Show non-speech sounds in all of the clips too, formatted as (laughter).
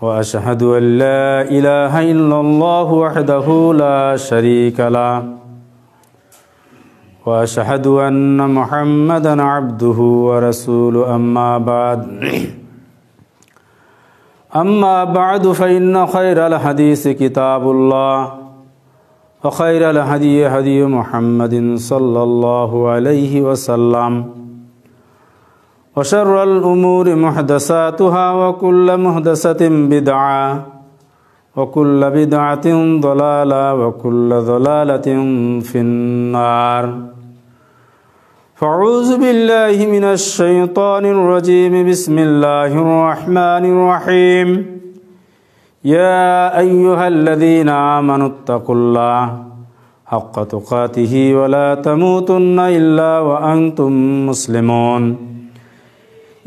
وأشهد أن لا إله إلا الله وحده لا شريك له وأشهد أن محمدا عبده ورسوله أما بعد أما بعد فإن خير الحديث كتاب الله وخير الهدي هدي محمد صلى الله عليه وسلم وشر الأمور محدثاتها وكل محدثة بدعة وكل بدعة ضلالة وكل ضلالة في النار فأعوذ بالله من الشيطان الرجيم بسم الله الرحمن الرحيم يا أيها الذين آمنوا اتقوا الله حق تقاته ولا تموتن إلا وأنتم مسلمون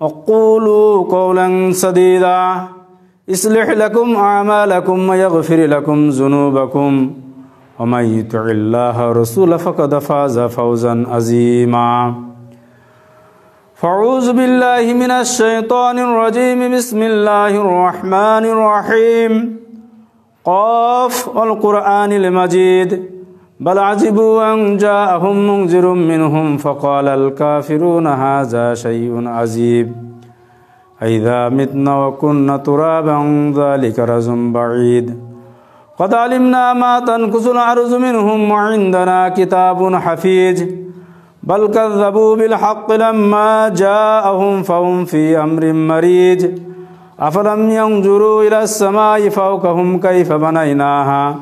وقولوا قولا سديدا يصلح لكم أعمالكم ويغفر لكم ذنوبكم ومن يطع الله رسول فقد فاز فوزا عظيما فأعوذ بالله من الشيطان الرجيم بسم الله الرحمن الرحيم قاف والقرآن المجيد بل عجبوا أن جاءهم منذر منهم فقال الكافرون هذا شيء عجيب أئذا متنا وكنا ترابا ذلك رزم بعيد قد علمنا ما تنقص الأرز منهم وعندنا كتاب حفيظ بل كذبوا بالحق لما جاءهم فهم في أمر مريج أفلم ينظروا إلى السماء فوقهم كيف بنيناها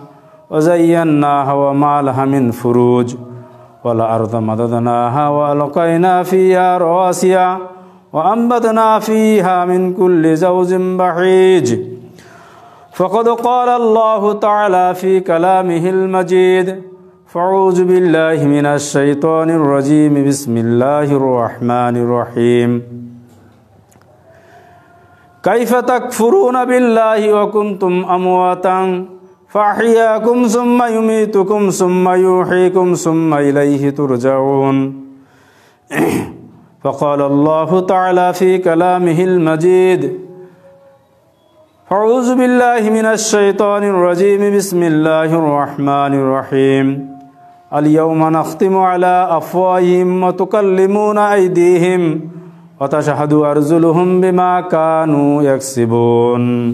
وزيناها وما لها من فروج والأرض مددناها وألقينا فيها رواسيا وأنبتنا فيها من كل زوج بحيج فقد قال الله تعالى في كلامه المجيد فأعوذ بالله من الشيطان الرجيم بسم الله الرحمن الرحيم كيف تكفرون بالله وكنتم أمواتا فأحياكم ثم يميتكم ثم يوحيكم ثم إليه ترجعون (coughs) فقال الله تعالى في كلامه المجيد أعوذ بالله من الشيطان الرجيم بسم الله الرحمن الرحيم اليوم نختم على أفواههم وتكلمون أيديهم وتشهد أرجلهم بما كانوا يكسبون (coughs)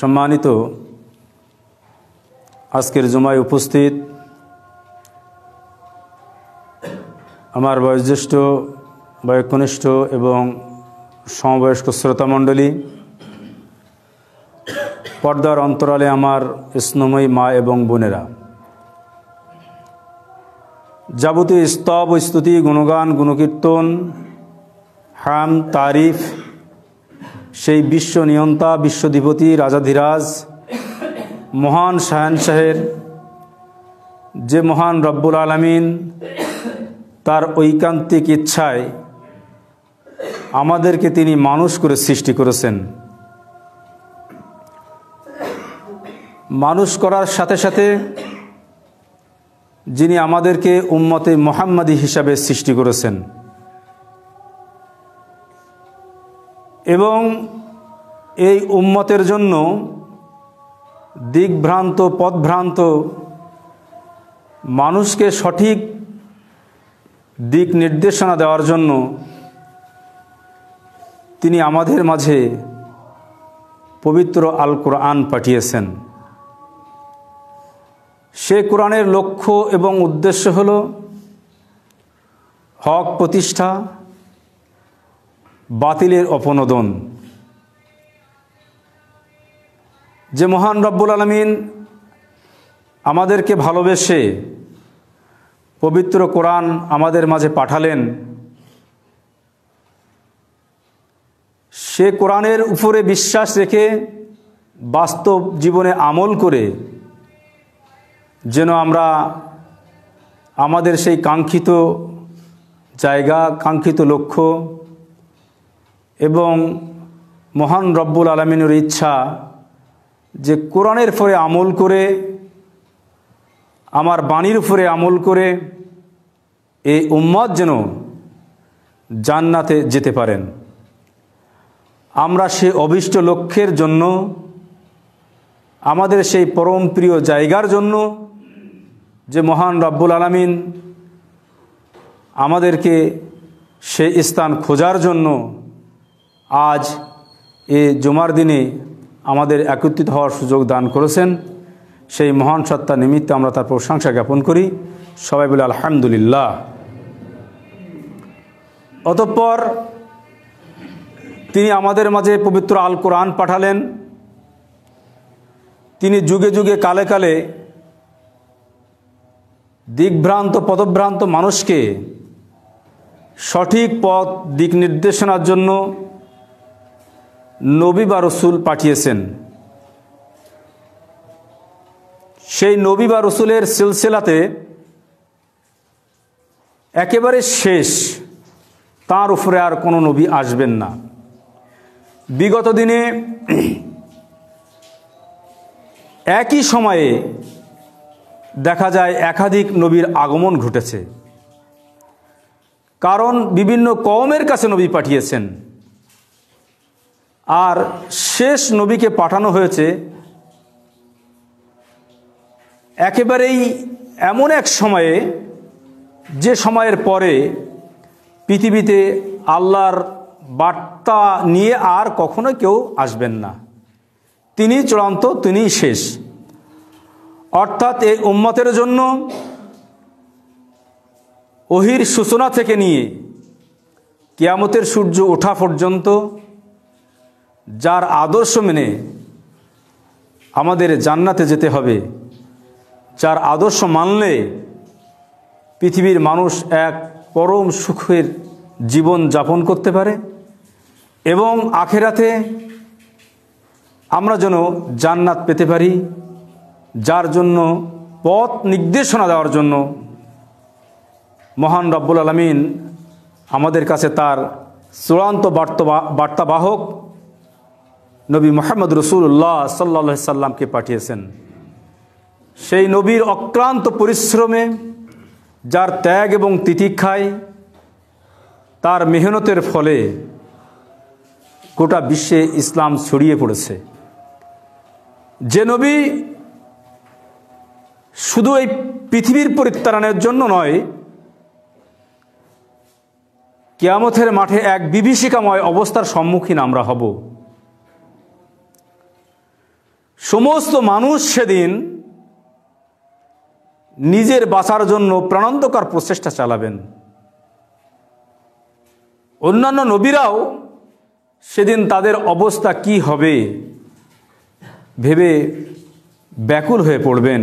সম্মানিত আজকের জুমায় উপস্থিত আমার বয়োজ্যেষ্ঠ বয়কনিষ্ঠ এবং সমবয়স্ক শ্রোতামণ্ডলী পর্দার অন্তরালে আমার স্নময়ী মা এবং বোনেরা যাবতীয় স্তব স্তুতি গুণগান গুণকীর্তন হাম তারিফ সেই বিশ্ব নিয়ন্তা বিশ্বধিপতি রাজাধিরাজ মহান শাহের যে মহান রব্বুল আলমিন তার ঐকান্তিক ইচ্ছায় আমাদেরকে তিনি মানুষ করে সৃষ্টি করেছেন মানুষ করার সাথে সাথে যিনি আমাদেরকে উম্মতে মোহাম্মদী হিসাবে সৃষ্টি করেছেন এবং এই উম্মতের জন্য দিকভ্রান্ত পদভ্রান্ত মানুষকে সঠিক দিক নির্দেশনা দেওয়ার জন্য তিনি আমাদের মাঝে পবিত্র আল কোরআন পাঠিয়েছেন সে কোরআনের লক্ষ্য এবং উদ্দেশ্য হল হক প্রতিষ্ঠা বাতিলের অপনোদন যে মহান রব্বুল আলমিন আমাদেরকে ভালোবেসে পবিত্র কোরআন আমাদের মাঝে পাঠালেন সে কোরআনের উপরে বিশ্বাস রেখে বাস্তব জীবনে আমল করে যেন আমরা আমাদের সেই কাঙ্ক্ষিত জায়গা কাঙ্ক্ষিত লক্ষ্য এবং মহান রব্বুল আলমিনের ইচ্ছা যে কোরআনের ফরে আমল করে আমার বাণীর উপরে আমল করে এই উম্মত যেন জান্নাতে যেতে পারেন আমরা সে অভিষ্ট লক্ষ্যের জন্য আমাদের সেই পরম প্রিয় জায়গার জন্য যে মহান রব্বুল আলমিন আমাদেরকে সেই স্থান খোঁজার জন্য আজ এ জুমার দিনে আমাদের একত্রিত হওয়ার সুযোগ দান করেছেন সেই মহান সত্তা নিমিত্তে আমরা তার প্রশংসা জ্ঞাপন করি সবাই বলে আলহামদুলিল্লাহ অতঃপর তিনি আমাদের মাঝে পবিত্র আল কোরআন পাঠালেন তিনি যুগে যুগে কালে কালে দিকভ্রান্ত পদভ্রান্ত মানুষকে সঠিক পথ দিক নির্দেশনার জন্য নবী বা রসুল পাঠিয়েছেন সেই নবী বা রসুলের সিলসিলাতে একেবারে শেষ তার উপরে আর কোনো নবী আসবেন না বিগত দিনে একই সময়ে দেখা যায় একাধিক নবীর আগমন ঘটেছে কারণ বিভিন্ন কমের কাছে নবী পাঠিয়েছেন আর শেষ নবীকে পাঠানো হয়েছে একেবারেই এমন এক সময়ে যে সময়ের পরে পৃথিবীতে আল্লাহর বার্তা নিয়ে আর কখনো কেউ আসবেন না তিনি চূড়ান্ত তিনি শেষ অর্থাৎ এই উম্মতের জন্য ওহির সূচনা থেকে নিয়ে কিয়ামতের সূর্য ওঠা পর্যন্ত যার আদর্শ মেনে আমাদের জান্নাতে যেতে হবে যার আদর্শ মানলে পৃথিবীর মানুষ এক পরম সুখের জীবন যাপন করতে পারে এবং আখেরাতে আমরা যেন জান্নাত পেতে পারি যার জন্য পথ নির্দেশনা দেওয়ার জন্য মহান রব্বুল আলমিন আমাদের কাছে তার চূড়ান্ত বার্তা বার্তাবাহক নবী মোহাম্মদ রসুল্লাহ সাল্লা সাল্লামকে পাঠিয়েছেন সেই নবীর অক্লান্ত পরিশ্রমে যার ত্যাগ এবং তিতিক্ষায় তার মেহনতের ফলে গোটা বিশ্বে ইসলাম ছড়িয়ে পড়েছে যে নবী শুধু এই পৃথিবীর পরিত্রাণের জন্য নয় কেয়ামথের মাঠে এক বিভীষিকাময় অবস্থার সম্মুখীন আমরা হব সমস্ত মানুষ সেদিন নিজের বাঁচার জন্য প্রাণান্তকর প্রচেষ্টা চালাবেন অন্যান্য নবীরাও সেদিন তাদের অবস্থা কি হবে ভেবে ব্যাকুল হয়ে পড়বেন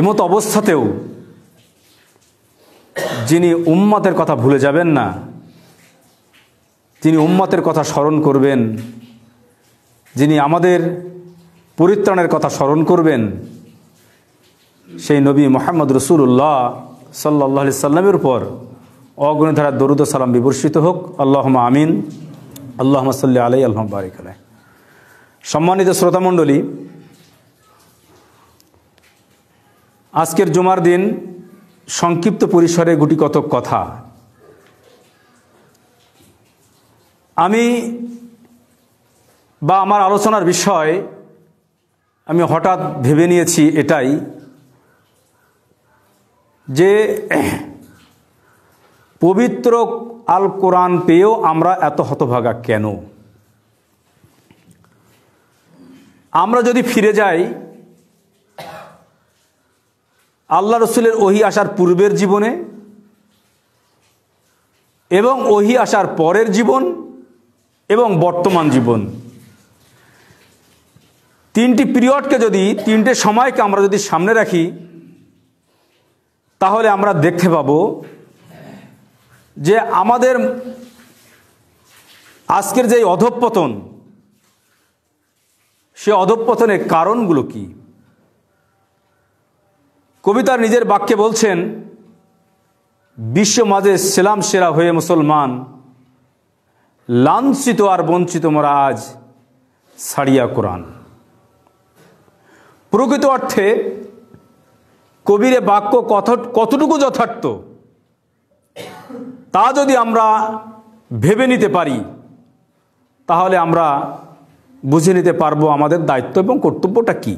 এমত অবস্থাতেও যিনি উম্মাতের কথা ভুলে যাবেন না তিনি উম্মাতের কথা স্মরণ করবেন যিনি আমাদের পরিত্রাণের কথা স্মরণ করবেন সেই নবী মোহাম্মদ রসুল্লাহ সাল্লাহ সাল্লামের উপর অগ্নিধারা দরুদ সালাম বিবর্ষিত হোক আল্লাহমা আমিন আল্লাহ সাল্লি আলাই আল্লাহ বারিক সম্মানিত শ্রোতামণ্ডলী আজকের জুমার দিন সংক্ষিপ্ত পরিসরে গুটি কতক কথা আমি বা আমার আলোচনার বিষয় আমি হঠাৎ ভেবে নিয়েছি এটাই যে পবিত্র আল কোরআন পেয়েও আমরা এত হতভাগা কেন আমরা যদি ফিরে যাই আল্লাহ রসুলের ওহি আসার পূর্বের জীবনে এবং ওহি আসার পরের জীবন এবং বর্তমান জীবন তিনটি পিরিয়ডকে যদি তিনটে সময়কে আমরা যদি সামনে রাখি তাহলে আমরা দেখতে পাব যে আমাদের আজকের যে অধঃপতন সে অধঃপতনের কারণগুলো কি কবিতার নিজের বাক্যে বলছেন বিশ্ব মাঝে সেলাম সেরা হয়ে মুসলমান লাঞ্ছিত আর বঞ্চিত মরা আজ সারিয়া কোরআন প্রকৃত অর্থে কবিরে বাক্য কত কতটুকু যথার্থ তা যদি আমরা ভেবে নিতে পারি তাহলে আমরা বুঝে নিতে পারবো আমাদের দায়িত্ব এবং কর্তব্যটা কি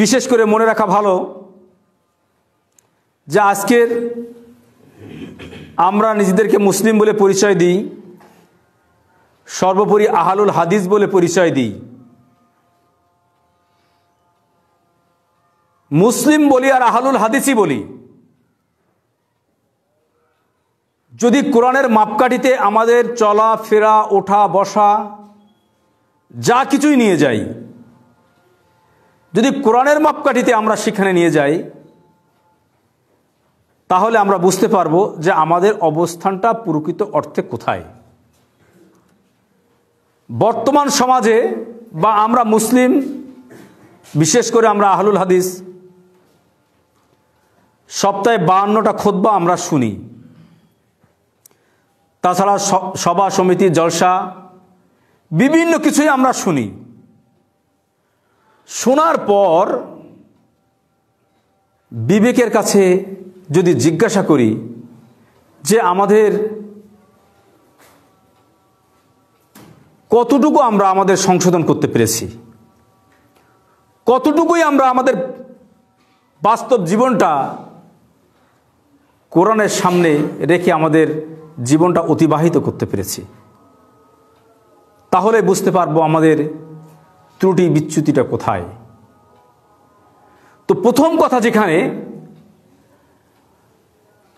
বিশেষ করে মনে রাখা ভালো যে আজকের আমরা নিজেদেরকে মুসলিম বলে পরিচয় দিই সর্বোপরি আহালুল হাদিস বলে পরিচয় দিই মুসলিম বলি আর আহলুল হাদিসই বলি যদি কোরআনের মাপকাঠিতে আমাদের চলা ফেরা ওঠা বসা যা কিছুই নিয়ে যাই যদি কোরআনের মাপকাঠিতে আমরা সেখানে নিয়ে যাই তাহলে আমরা বুঝতে পারবো যে আমাদের অবস্থানটা প্রকৃত অর্থে কোথায় বর্তমান সমাজে বা আমরা মুসলিম বিশেষ করে আমরা আহলুল হাদিস সপ্তাহে বাহান্নটা খোদবা আমরা শুনি তাছাড়া সভা সমিতি জলসা বিভিন্ন কিছুই আমরা শুনি শোনার পর বিবেকের কাছে যদি জিজ্ঞাসা করি যে আমাদের কতটুকু আমরা আমাদের সংশোধন করতে পেরেছি কতটুকুই আমরা আমাদের বাস্তব জীবনটা কোরআনের সামনে রেখে আমাদের জীবনটা অতিবাহিত করতে পেরেছি তাহলে বুঝতে পারবো আমাদের ত্রুটি বিচ্যুতিটা কোথায় তো প্রথম কথা যেখানে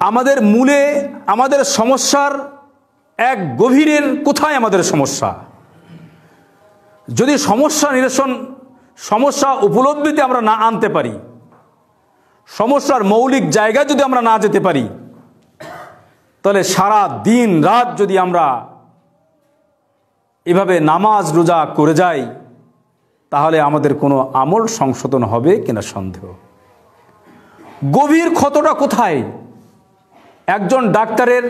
আমাদের মূলে আমাদের সমস্যার এক গভীরের কোথায় আমাদের সমস্যা যদি সমস্যা নিরসন সমস্যা উপলব্ধিতে আমরা না আনতে পারি সমস্যার মৌলিক জায়গায় যদি আমরা না যেতে পারি তাহলে সারা দিন রাত যদি আমরা এভাবে নামাজ রোজা করে যাই তাহলে আমাদের কোনো আমল সংশোধন হবে কিনা সন্দেহ গভীর ক্ষতটা কোথায় একজন ডাক্তারের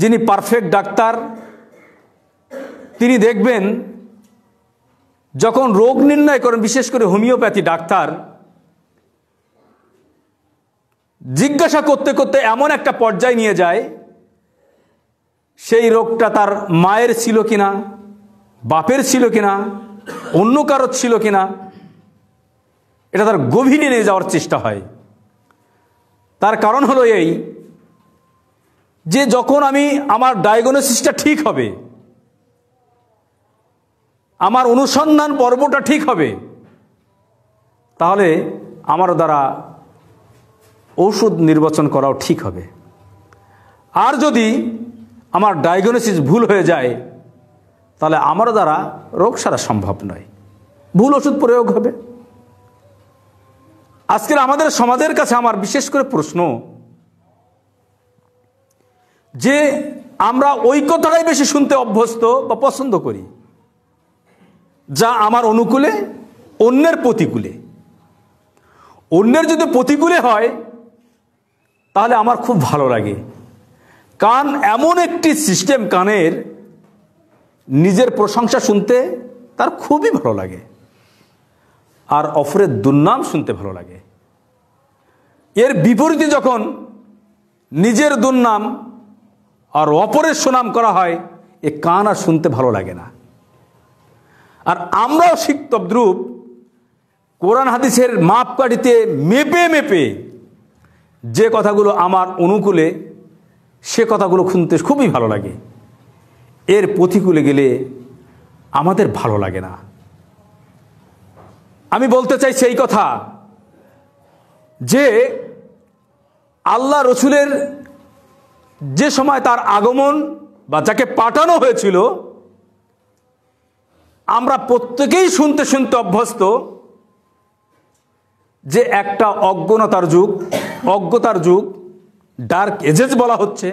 যিনি পারফেক্ট ডাক্তার তিনি দেখবেন যখন রোগ নির্ণয় করেন বিশেষ করে হোমিওপ্যাথি ডাক্তার জিজ্ঞাসা করতে করতে এমন একটা পর্যায়ে নিয়ে যায় সেই রোগটা তার মায়ের ছিল কিনা বাপের ছিল কিনা অন্য কারোর ছিল কিনা এটা তার গভীরে নিয়ে যাওয়ার চেষ্টা হয় তার কারণ হলো এই যে যখন আমি আমার ডায়াগনোসিসটা ঠিক হবে আমার অনুসন্ধান পর্বটা ঠিক হবে তাহলে আমার দ্বারা ঔষধ নির্বাচন করাও ঠিক হবে আর যদি আমার ডায়াগনোসিস ভুল হয়ে যায় তাহলে আমার দ্বারা রোগ সারা সম্ভব নয় ভুল ওষুধ প্রয়োগ হবে আজকের আমাদের সমাজের কাছে আমার বিশেষ করে প্রশ্ন যে আমরা ওই কথাটাই বেশি শুনতে অভ্যস্ত বা পছন্দ করি যা আমার অনুকূলে অন্যের প্রতিকূলে অন্যের যদি প্রতিকূলে হয় তাহলে আমার খুব ভালো লাগে কান এমন একটি সিস্টেম কানের নিজের প্রশংসা শুনতে তার খুবই ভালো লাগে আর অফরের দুর্নাম শুনতে ভালো লাগে এর বিপরীতে যখন নিজের দুর্নাম আর অপরের সুনাম করা হয় এ কান আর শুনতে ভালো লাগে না আর আমরাও শিখ তদ্রুপ কোরআন হাদিসের মাপকাঠিতে মেপে মেপে যে কথাগুলো আমার অনুকূলে সে কথাগুলো শুনতে খুবই ভালো লাগে এর প্রতিকূলে গেলে আমাদের ভালো লাগে না আমি বলতে চাই সেই কথা যে আল্লাহ রসুলের যে সময় তার আগমন বা যাকে পাঠানো হয়েছিল আমরা প্রত্যেকেই শুনতে শুনতে অভ্যস্ত যে একটা অজ্ঞনতার যুগ অজ্ঞতার যুগ ডার্ক এজেজ বলা হচ্ছে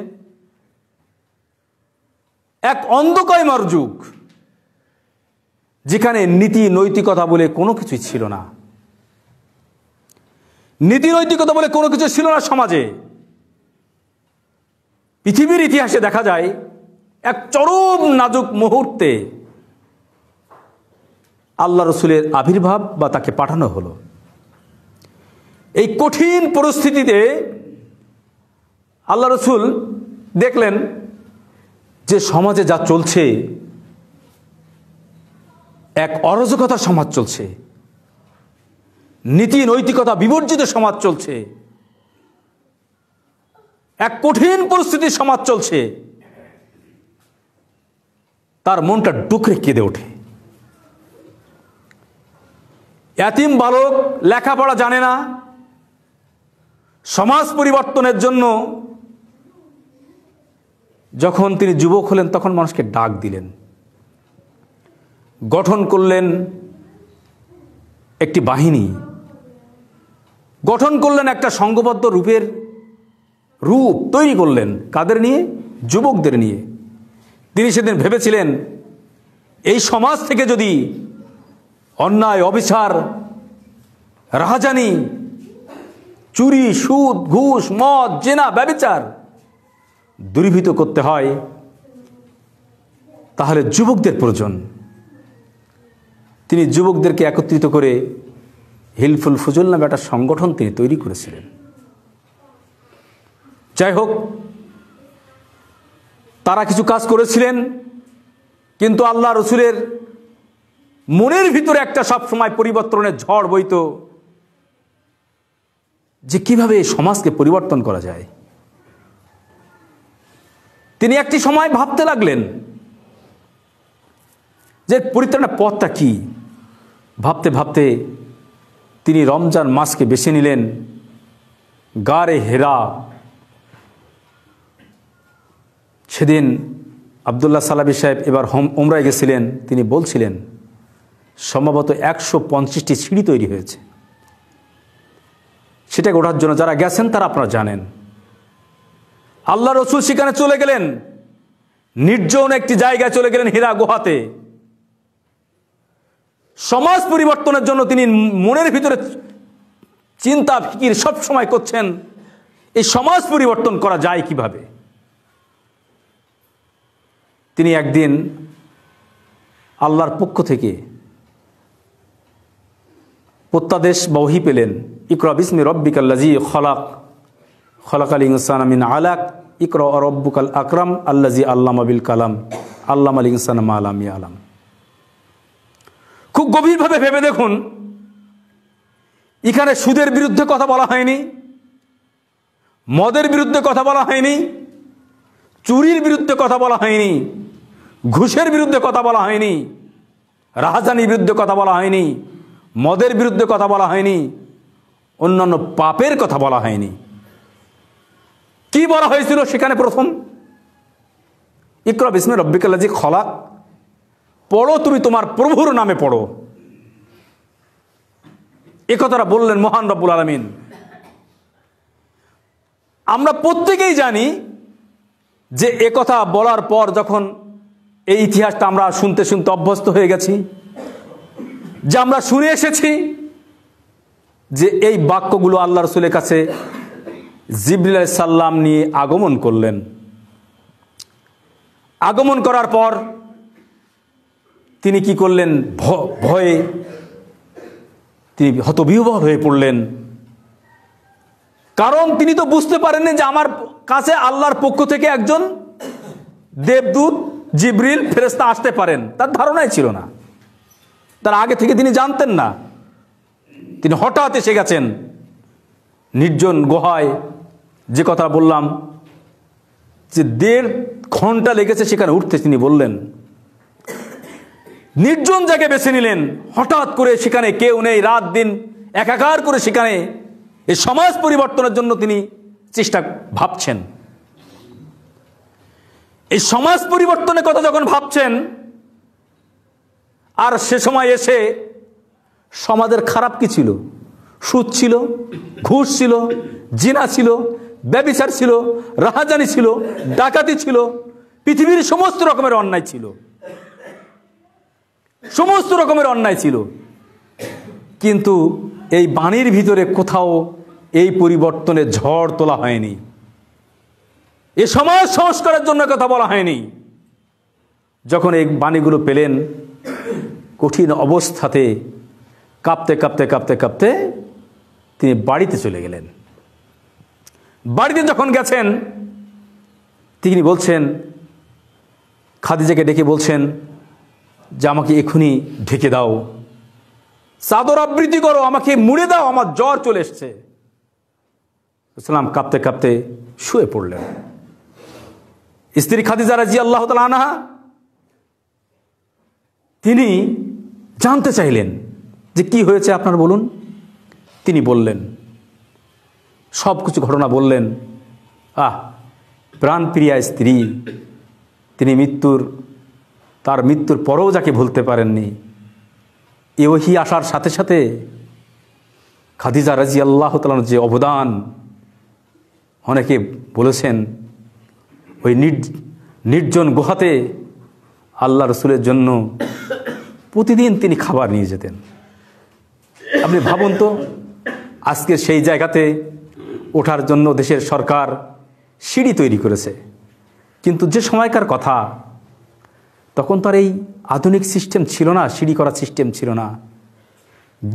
এক অন্ধকয়মর যুগ যেখানে নীতি নৈতিকতা বলে কোনো কিছুই ছিল না নীতি নৈতিকতা বলে কোনো কিছু ছিল না সমাজে পৃথিবীর ইতিহাসে দেখা যায় এক চরম নাজুক মুহূর্তে আল্লাহ রসুলের আবির্ভাব বা তাকে পাঠানো হলো এই কঠিন পরিস্থিতিতে আল্লাহ রসুল দেখলেন যে সমাজে যা চলছে এক অরাজকতার সমাজ চলছে নীতি নৈতিকতা বিবর্জিত সমাজ চলছে এক কঠিন পরিস্থিতির সমাজ চলছে তার মনটা ডুকরে কেঁদে ওঠে এতিম বালক লেখাপড়া জানে না সমাজ পরিবর্তনের জন্য যখন তিনি যুবক হলেন তখন মানুষকে ডাক দিলেন গঠন করলেন একটি বাহিনী গঠন করলেন একটা সংঘবদ্ধ রূপের রূপ তৈরি করলেন কাদের নিয়ে যুবকদের নিয়ে তিনি সেদিন ভেবেছিলেন এই সমাজ থেকে যদি অন্যায় অবিচার রাহাজানি চুরি সুদ ঘুষ মদ জেনা ব্যবচার দূরীভূত করতে হয় তাহলে যুবকদের প্রয়োজন তিনি যুবকদেরকে একত্রিত করে হিলফুল ফজল নামে একটা সংগঠন তিনি তৈরি করেছিলেন যাই হোক তারা কিছু কাজ করেছিলেন কিন্তু আল্লাহ রসুলের মনের ভিতরে একটা সবসময় পরিবর্তনের ঝড় বইত যে কিভাবে সমাজকে পরিবর্তন করা যায় তিনি একটি সময় ভাবতে লাগলেন যে পরিত্রাণের পথটা কি ভাবতে ভাবতে তিনি রমজান মাসকে বেছে নিলেন গারে হেরা সেদিন আবদুল্লাহ সালাবি সাহেব এবার হোম ওমরায় গেছিলেন তিনি বলছিলেন সম্ভবত একশো পঞ্চাশটি সিঁড়ি তৈরি হয়েছে সেটাকে ওঠার জন্য যারা গেছেন তারা আপনারা জানেন আল্লাহ রসুল সেখানে চলে গেলেন নির্জন একটি জায়গায় চলে গেলেন হীরা গুহাতে সমাজ পরিবর্তনের জন্য তিনি মনের ভিতরে চিন্তা ফিকির সব সময় করছেন এই সমাজ পরিবর্তন করা যায় কিভাবে তিনি একদিন আল্লাহর পক্ষ থেকে প্রত্যাদেশ বহি পেলেন ইকরা বিসমি রব্বিকাল্লাজি খলাক খলাক আলী ইনসান আমিন আলাক ইকর রব্বুকাল আকরাম আল্লাজি আল্লাম আবিল কালাম আল্লাম আলী ইনসান আলাম আলাম খুব গভীরভাবে ভেবে দেখুন এখানে সুদের বিরুদ্ধে কথা বলা হয়নি মদের বিরুদ্ধে কথা বলা হয়নি চুরির বিরুদ্ধে কথা বলা হয়নি ঘুষের বিরুদ্ধে কথা বলা হয়নি রাহাজানির বিরুদ্ধে কথা বলা হয়নি মদের বিরুদ্ধে কথা বলা হয়নি অন্যান্য পাপের কথা বলা হয়নি কি বলা হয়েছিল সেখানে প্রথম ইকরা বিসমে রব্বিকাল্লাজি খলা পড়ো তুমি তোমার প্রভুর নামে পড়ো একথাটা বললেন মহান রব্বুল আলমিন আমরা প্রত্যেকেই জানি যে একথা বলার পর যখন এই ইতিহাসটা আমরা শুনতে শুনতে অভ্যস্ত হয়ে গেছি যে আমরা শুনে এসেছি যে এই বাক্যগুলো আল্লাহ রসুলের কাছে জিবরুল সাল্লাম নিয়ে আগমন করলেন আগমন করার পর তিনি কি করলেন ভয়ে তিনি হতবিহ্বল হয়ে পড়লেন কারণ তিনি তো বুঝতে পারেননি যে আমার কাছে আল্লাহর পক্ষ থেকে একজন দেবদূত জিবরিল ফেরেস্তা আসতে পারেন তার ধারণাই ছিল না তার আগে থেকে তিনি জানতেন না তিনি হঠাৎ এসে গেছেন নির্জন গুহায় যে কথা বললাম যে দেড় ঘন্টা লেগেছে সেখানে উঠতে তিনি বললেন নির্জন যাকে বেছে নিলেন হঠাৎ করে সেখানে কেউ নেই রাত দিন একাকার করে সেখানে এই সমাজ পরিবর্তনের জন্য তিনি চেষ্টা ভাবছেন এই সমাজ পরিবর্তনের কথা যখন ভাবছেন আর সে সময় এসে সমাজের খারাপ কি ছিল সুদ ছিল ঘুষ ছিল জিনা ছিল ব্যবিচার ছিল রাহাজানি ছিল ডাকাতি ছিল পৃথিবীর সমস্ত রকমের অন্যায় ছিল সমস্ত রকমের অন্যায় ছিল কিন্তু এই বাণীর ভিতরে কোথাও এই পরিবর্তনের ঝড় তোলা হয়নি এ সমাজ সংস্কারের জন্য কথা বলা হয়নি যখন এই বাণীগুলো পেলেন কঠিন অবস্থাতে কাঁপতে কাঁপতে কাঁপতে কাঁপতে তিনি বাড়িতে চলে গেলেন বাড়িতে যখন গেছেন তিনি বলছেন খাদিজাকে ডেকে বলছেন যে আমাকে এখনই ঢেকে দাও চাদর আবৃত্তি করো আমাকে মুড়ে দাও আমার জ্বর চলে এসছে ইসলাম কাঁপতে কাঁপতে শুয়ে পড়লেন স্ত্রী খাদিজা রাজি আল্লাহ তালা আনাহা তিনি জানতে চাইলেন যে কি হয়েছে আপনার বলুন তিনি বললেন সব কিছু ঘটনা বললেন আহ প্রাণপ্রিয়া স্ত্রী তিনি মৃত্যুর তার মৃত্যুর পরেও যাকে ভুলতে পারেননি ওহি আসার সাথে সাথে খাদিজা রাজি আল্লাহ তালার যে অবদান অনেকে বলেছেন ওই নির্জন গুহাতে আল্লাহ রসুলের জন্য প্রতিদিন তিনি খাবার নিয়ে যেতেন আপনি ভাবুন তো আজকে সেই জায়গাতে ওঠার জন্য দেশের সরকার সিঁড়ি তৈরি করেছে কিন্তু যে সময়কার কথা তখন তার এই আধুনিক সিস্টেম ছিল না সিঁড়ি করা সিস্টেম ছিল না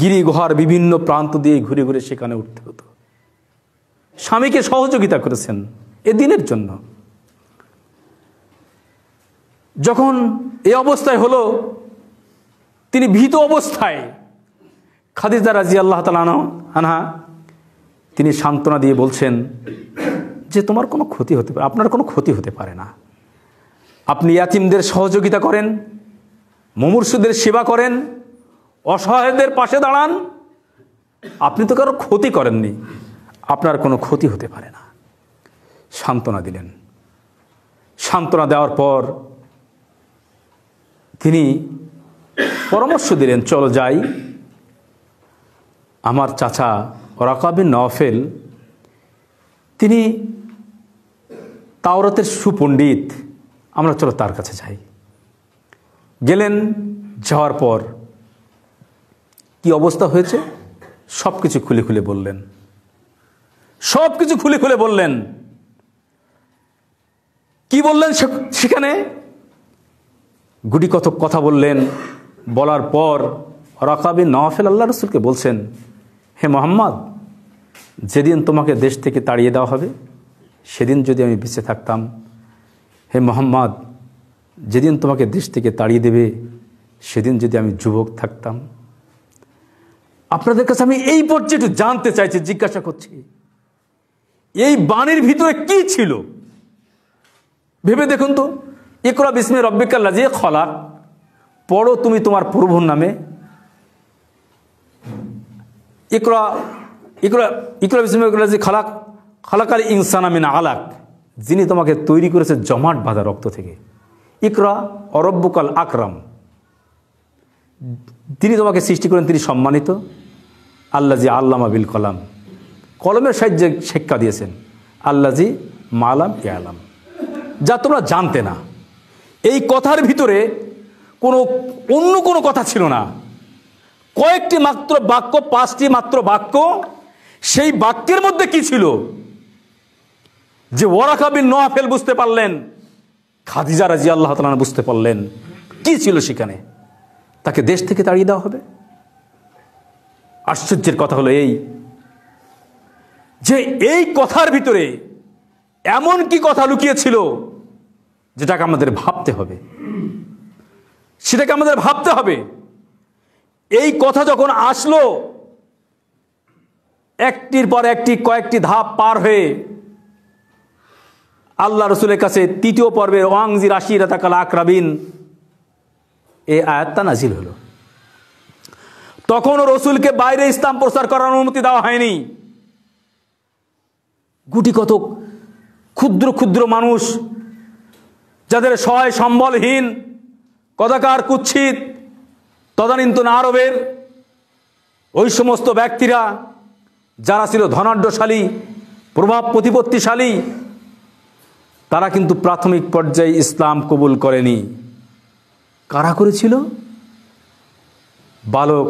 গিরিঘর বিভিন্ন প্রান্ত দিয়ে ঘুরে ঘুরে সেখানে উঠতে হতো স্বামীকে সহযোগিতা করেছেন এ দিনের জন্য যখন এ অবস্থায় হলো তিনি ভীত অবস্থায় খাদিজা রাজি আল্লাহ তালানো আনহা তিনি সান্ত্বনা দিয়ে বলছেন যে তোমার কোনো ক্ষতি হতে পারে আপনার কোনো ক্ষতি হতে পারে না আপনি ইয়াতিমদের সহযোগিতা করেন মুমূর্ষুদের সেবা করেন অসহায়দের পাশে দাঁড়ান আপনি তো কারো ক্ষতি করেননি আপনার কোনো ক্ষতি হতে পারে না সান্ত্বনা দিলেন সান্ত্বনা দেওয়ার পর তিনি পরামর্শ দিলেন চলো যাই আমার চাচা রকাবে নফেল তিনি তাওরাতের সুপণ্ডিত আমরা চলো তার কাছে যাই গেলেন যাওয়ার পর কি অবস্থা হয়েছে সব কিছু খুলে খুলে বললেন সব কিছু খুলে খুলে বললেন কি বললেন সেখানে গুটি কত কথা বললেন বলার পর রকাবি নওয়াফেল আল্লাহ রসুলকে বলছেন হে মোহাম্মদ যেদিন তোমাকে দেশ থেকে তাড়িয়ে দেওয়া হবে সেদিন যদি আমি বেঁচে থাকতাম হে মোহাম্মদ যেদিন তোমাকে দেশ থেকে তাড়িয়ে দেবে সেদিন যদি আমি যুবক থাকতাম আপনাদের কাছে আমি এই পর্যায়ে একটু জানতে চাইছি জিজ্ঞাসা করছি এই বাণীর ভিতরে কি ছিল ভেবে দেখুন তো ইকরা বিস্মের রব্বিকাল্লা যে খলাক পড়ো তুমি তোমার প্রভুর নামে ইকরা ইকরা ইকরা বিসমুল্লাহ খালাক খালাক আলী আমিন আলাক যিনি তোমাকে তৈরি করেছে জমাট বাঁধা রক্ত থেকে ইকরা অরব্যকাল আকরাম তিনি তোমাকে সৃষ্টি করেন তিনি সম্মানিত আল্লাহ জি আল্লামা বিল কলাম কলমের সাহায্যে শিক্ষা দিয়েছেন আল্লাজি জি মালাম এ আলাম যা তোমরা জানতে না এই কথার ভিতরে কোনো অন্য কোনো কথা ছিল না কয়েকটি মাত্র বাক্য পাঁচটি মাত্র বাক্য সেই বাক্যের মধ্যে কি ছিল যে ওরা বিন নোয়াফেল বুঝতে পারলেন খাদিজা রাজি আল্লাহ তালা বুঝতে পারলেন কি ছিল সেখানে তাকে দেশ থেকে তাড়িয়ে দেওয়া হবে আশ্চর্যের কথা হলো এই যে এই কথার ভিতরে এমন কি কথা লুকিয়েছিল যেটাকে আমাদের ভাবতে হবে সেটাকে আমাদের ভাবতে হবে এই কথা যখন আসলো একটির পর একটি কয়েকটি ধাপ পার হয়ে আল্লাহ রসুলের কাছে তৃতীয় পর্বের ওয়াংজি রাশি রাতাকাল আকরাবিন এই আয়াতটা নাজিল হলো তখনও রসুলকে বাইরে ইসলাম প্রচার করার অনুমতি দেওয়া হয়নি গুটি কত ক্ষুদ্র ক্ষুদ্র মানুষ যাদের সহায় সম্বলহীন কদাকার কুচ্ছিত তদানীন্তন আরবের ওই সমস্ত ব্যক্তিরা যারা ছিল ধনাঢ্যশালী প্রভাব প্রতিপত্তিশালী তারা কিন্তু প্রাথমিক পর্যায়ে ইসলাম কবুল করেনি কারা করেছিল বালক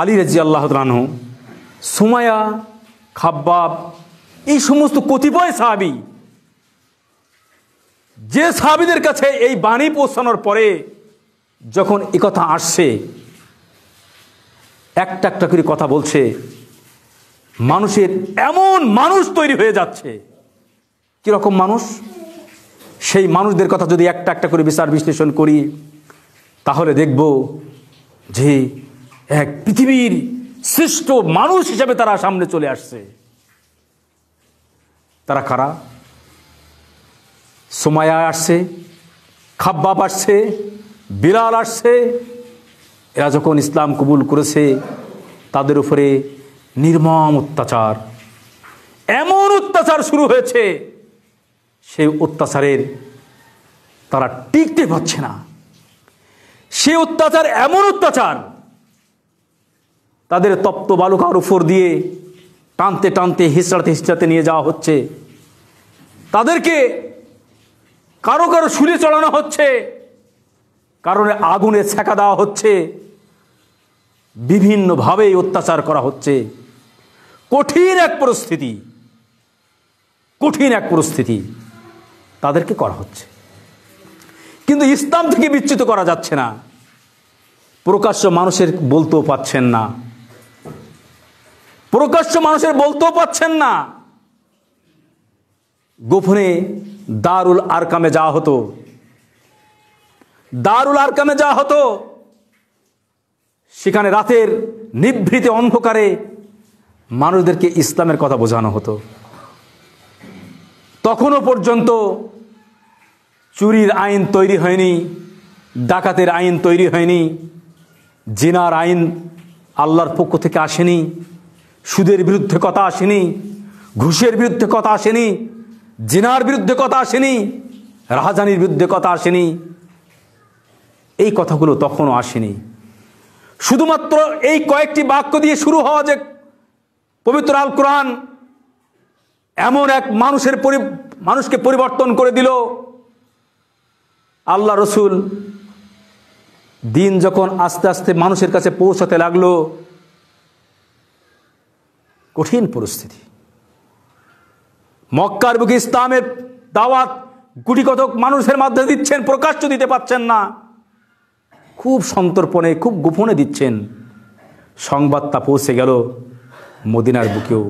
আলী রাজি আল্লাহ রানহ সুমায়া খাব্বাব এই সমস্ত কতিপয় সাহাবি যে সাহাবিদের কাছে এই বাণী পৌঁছানোর পরে যখন কথা আসছে একটা একটা করে কথা বলছে মানুষের এমন মানুষ তৈরি হয়ে যাচ্ছে কীরকম মানুষ সেই মানুষদের কথা যদি একটা একটা করে বিচার বিশ্লেষণ করি তাহলে দেখব যে এক পৃথিবীর শ্রেষ্ঠ মানুষ হিসাবে তারা সামনে চলে আসছে তারা কারা সুমায়া আসছে খাব্বাব আসছে বিলাল আসছে এরা যখন ইসলাম কবুল করেছে তাদের উপরে নির্মম অত্যাচার এমন অত্যাচার শুরু হয়েছে সেই অত্যাচারের তারা টিকতে পারছে না সে অত্যাচার এমন অত্যাচার তাদের তপ্ত বালুকার উপর দিয়ে টানতে টানতে হিসড়াতে হিসড়াতে নিয়ে যাওয়া হচ্ছে তাদেরকে কারো কারো শুলে চড়ানো হচ্ছে কারণে আগুনে ছেঁকা দেওয়া হচ্ছে বিভিন্নভাবে অত্যাচার করা হচ্ছে কঠিন এক পরিস্থিতি কঠিন এক পরিস্থিতি তাদেরকে করা হচ্ছে কিন্তু ইসলাম থেকে বিচ্যুত করা যাচ্ছে না প্রকাশ্য মানুষের বলতেও পাচ্ছেন না প্রকাশ্য মানুষের বলতেও পাচ্ছেন না গোপনে দারুল আরকামে যাওয়া হতো দারুল আরকামে যাওয়া হতো সেখানে রাতের নিভৃতে অন্ধকারে মানুষদেরকে ইসলামের কথা বোঝানো হতো তখনও পর্যন্ত চুরির আইন তৈরি হয়নি ডাকাতের আইন তৈরি হয়নি জিনার আইন আল্লাহর পক্ষ থেকে আসেনি সুদের বিরুদ্ধে কথা আসেনি ঘুষের বিরুদ্ধে কথা আসেনি জিনার বিরুদ্ধে কথা আসেনি রাহাজানির বিরুদ্ধে কথা আসেনি এই কথাগুলো তখনও আসেনি শুধুমাত্র এই কয়েকটি বাক্য দিয়ে শুরু হওয়া যে পবিত্র আল কোরআন এমন এক মানুষের পরি মানুষকে পরিবর্তন করে দিল আল্লাহ রসুল দিন যখন আস্তে আস্তে মানুষের কাছে পৌঁছাতে লাগলো কঠিন পরিস্থিতি মক্কার বুকে ইসলামের দাওয়াত গুটি কতক মানুষের মাধ্যমে দিচ্ছেন প্রকাশ্য দিতে পাচ্ছেন না খুব সন্তর্পণে খুব গোপনে দিচ্ছেন সংবাদটা পৌঁছে গেল মদিনার বুকেও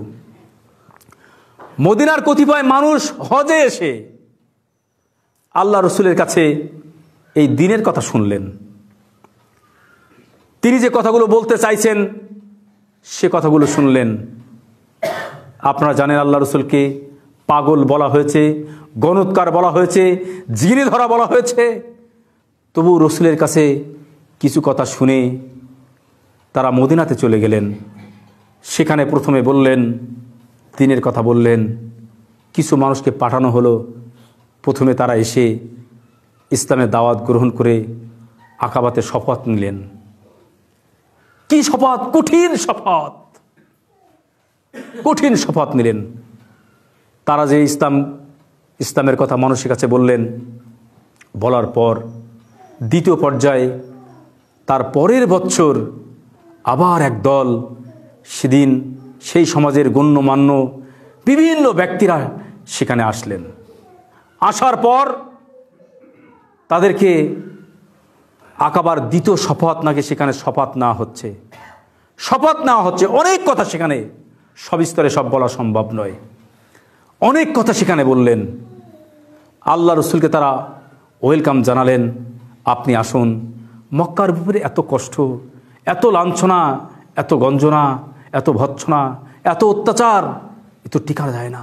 মদিনার কতিপয় মানুষ হজে এসে আল্লাহ রসুলের কাছে এই দিনের কথা শুনলেন তিনি যে কথাগুলো বলতে চাইছেন সে কথাগুলো শুনলেন আপনারা জানেন আল্লাহ রসুলকে পাগল বলা হয়েছে গণৎকার বলা হয়েছে জিনে ধরা বলা হয়েছে তবু রসুলের কাছে কিছু কথা শুনে তারা মদিনাতে চলে গেলেন সেখানে প্রথমে বললেন দিনের কথা বললেন কিছু মানুষকে পাঠানো হলো প্রথমে তারা এসে ইসলামের দাওয়াত গ্রহণ করে আকাবাতে শপথ নিলেন কি শপথ কঠিন শপথ কঠিন শপথ নিলেন তারা যে ইসলাম ইসলামের কথা মানুষের কাছে বললেন বলার পর দ্বিতীয় পর্যায়ে তার পরের বছর আবার এক দল সেদিন সেই সমাজের গণ্যমান্য বিভিন্ন ব্যক্তিরা সেখানে আসলেন আসার পর তাদেরকে আঁকাবার দ্বিতীয় শপথ নাকি সেখানে শপথ না হচ্ছে শপথ নেওয়া হচ্ছে অনেক কথা সেখানে সবিস্তরে সব বলা সম্ভব নয় অনেক কথা সেখানে বললেন আল্লাহ রসুলকে তারা ওয়েলকাম জানালেন আপনি আসুন মক্কার ব্যাপারে এত কষ্ট এত লাঞ্ছনা এত গঞ্জনা এত ভৎসনা এত অত্যাচার এ তো টিকা যায় না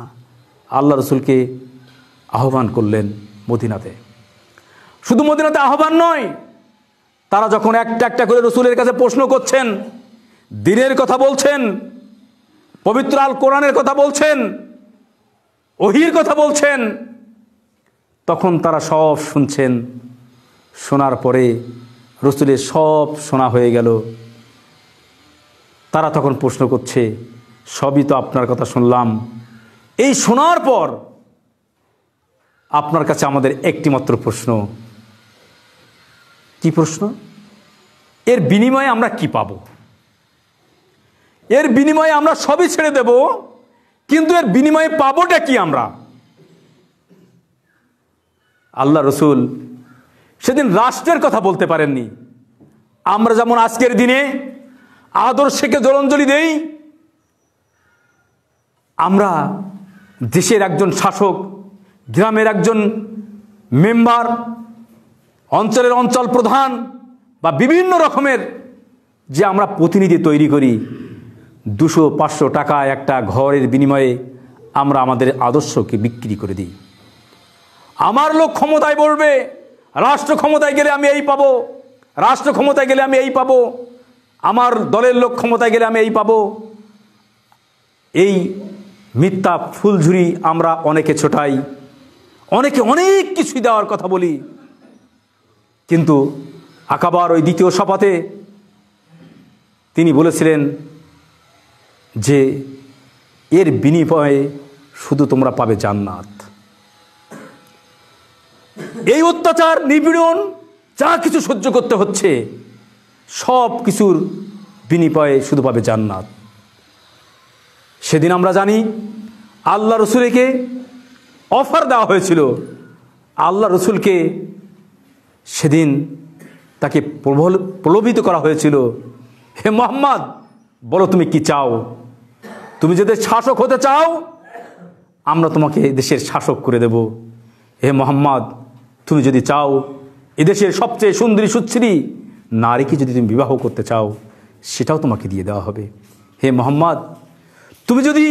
আল্লাহ রসুলকে আহ্বান করলেন মদিনাতে শুধু মদিনাতে আহ্বান নয় তারা যখন একটা একটা করে রসুলের কাছে প্রশ্ন করছেন দিনের কথা বলছেন পবিত্র আল কোরআনের কথা বলছেন ওহির কথা বলছেন তখন তারা সব শুনছেন শোনার পরে রসুলের সব শোনা হয়ে গেল তারা তখন প্রশ্ন করছে সবই তো আপনার কথা শুনলাম এই শোনার পর আপনার কাছে আমাদের একটিমাত্র প্রশ্ন কি প্রশ্ন এর বিনিময়ে আমরা কি পাব এর বিনিময়ে আমরা সবই ছেড়ে দেবো কিন্তু এর বিনিময়ে পাবোটা কি আমরা আল্লাহ রসুল সেদিন রাষ্ট্রের কথা বলতে পারেননি আমরা যেমন আজকের দিনে আদর্শকে জলঞ্জলি দেই আমরা দেশের একজন শাসক গ্রামের একজন মেম্বার অঞ্চলের অঞ্চল প্রধান বা বিভিন্ন রকমের যে আমরা প্রতিনিধি তৈরি করি দুশো পাঁচশো টাকা একটা ঘরের বিনিময়ে আমরা আমাদের আদর্শকে বিক্রি করে দিই আমার লোক ক্ষমতায় বলবে রাষ্ট্র ক্ষমতায় গেলে আমি এই পাবো রাষ্ট্র ক্ষমতায় গেলে আমি এই পাবো আমার দলের লোক ক্ষমতায় গেলে আমি এই পাবো এই মিথ্যা ফুলঝুরি আমরা অনেকে ছোটাই অনেকে অনেক কিছু দেওয়ার কথা বলি কিন্তু আকাবার ওই দ্বিতীয় সপাতে তিনি বলেছিলেন যে এর বিনিময়ে শুধু তোমরা পাবে জান্নাত এই অত্যাচার নিপীড়ন যা কিছু সহ্য করতে হচ্ছে সব কিছুর বিনিময়ে শুধু পাবে জান্নাত সেদিন আমরা জানি আল্লাহ রসুলকে অফার দেওয়া হয়েছিল আল্লাহ রসুলকে সেদিন তাকে প্রবল প্রলোভিত করা হয়েছিল হে মোহাম্মদ বলো তুমি কি চাও তুমি যদি শাসক হতে চাও আমরা তোমাকে দেশের শাসক করে দেব হে মোহাম্মদ তুমি যদি চাও এদেশের সবচেয়ে সুন্দরী সুশ্রী নারীকে যদি তুমি বিবাহ করতে চাও সেটাও তোমাকে দিয়ে দেওয়া হবে হে মোহাম্মদ তুমি যদি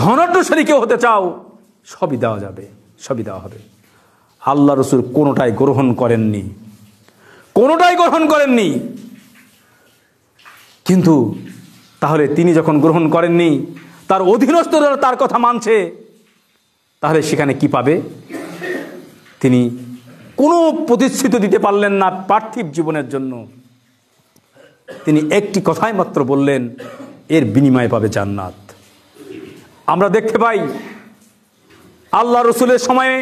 ধনাট্যশালী কেউ হতে চাও সবই দেওয়া যাবে সবই দেওয়া হবে আল্লাহ রসুল কোনোটাই গ্রহণ করেননি কোনোটাই গ্রহণ করেননি কিন্তু তাহলে তিনি যখন গ্রহণ করেননি তার অধীনস্থরা তার কথা মানছে তাহলে সেখানে কি পাবে তিনি কোনো প্রতিশ্রুতি দিতে পারলেন না পার্থিব জীবনের জন্য তিনি একটি কথাই মাত্র বললেন এর বিনিময়ে পাবে জান্নাত আমরা দেখতে পাই আল্লাহ রসুলের সময়ে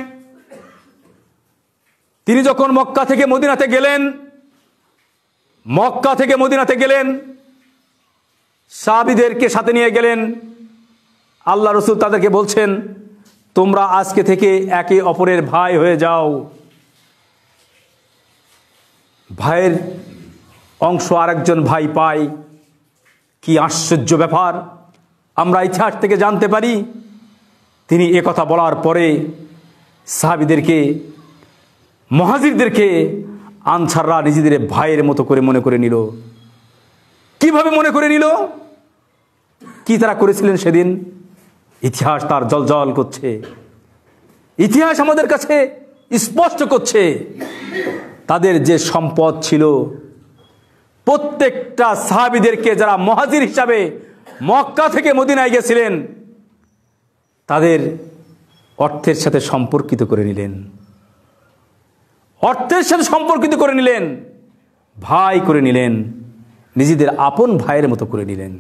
তিনি যখন মক্কা থেকে মদিনাতে গেলেন মক্কা থেকে মদিনাতে গেলেন সাবিদেরকে সাথে নিয়ে গেলেন আল্লাহ রসুল তাদেরকে বলছেন তোমরা আজকে থেকে একে অপরের ভাই হয়ে যাও ভাইয়ের অংশ আরেকজন ভাই পায় কি আশ্চর্য ব্যাপার আমরা ইতিহাস থেকে জানতে পারি তিনি কথা বলার পরে সাহাবিদেরকে মহাজিরদেরকে আনসাররা নিজেদের ভাইয়ের মতো করে মনে করে নিল কিভাবে মনে করে নিল কি তারা করেছিলেন সেদিন ইতিহাস তার জল করছে ইতিহাস আমাদের কাছে স্পষ্ট করছে তাদের যে সম্পদ ছিল প্রত্যেকটা সাহাবিদেরকে যারা মহাজির হিসাবে মক্কা থেকে মদিনায় গেছিলেন তাদের অর্থের সাথে সম্পর্কিত করে নিলেন অর্থের সাথে সম্পর্কিত করে নিলেন ভাই করে নিলেন নিজেদের আপন ভাইয়ের মতো করে নিলেন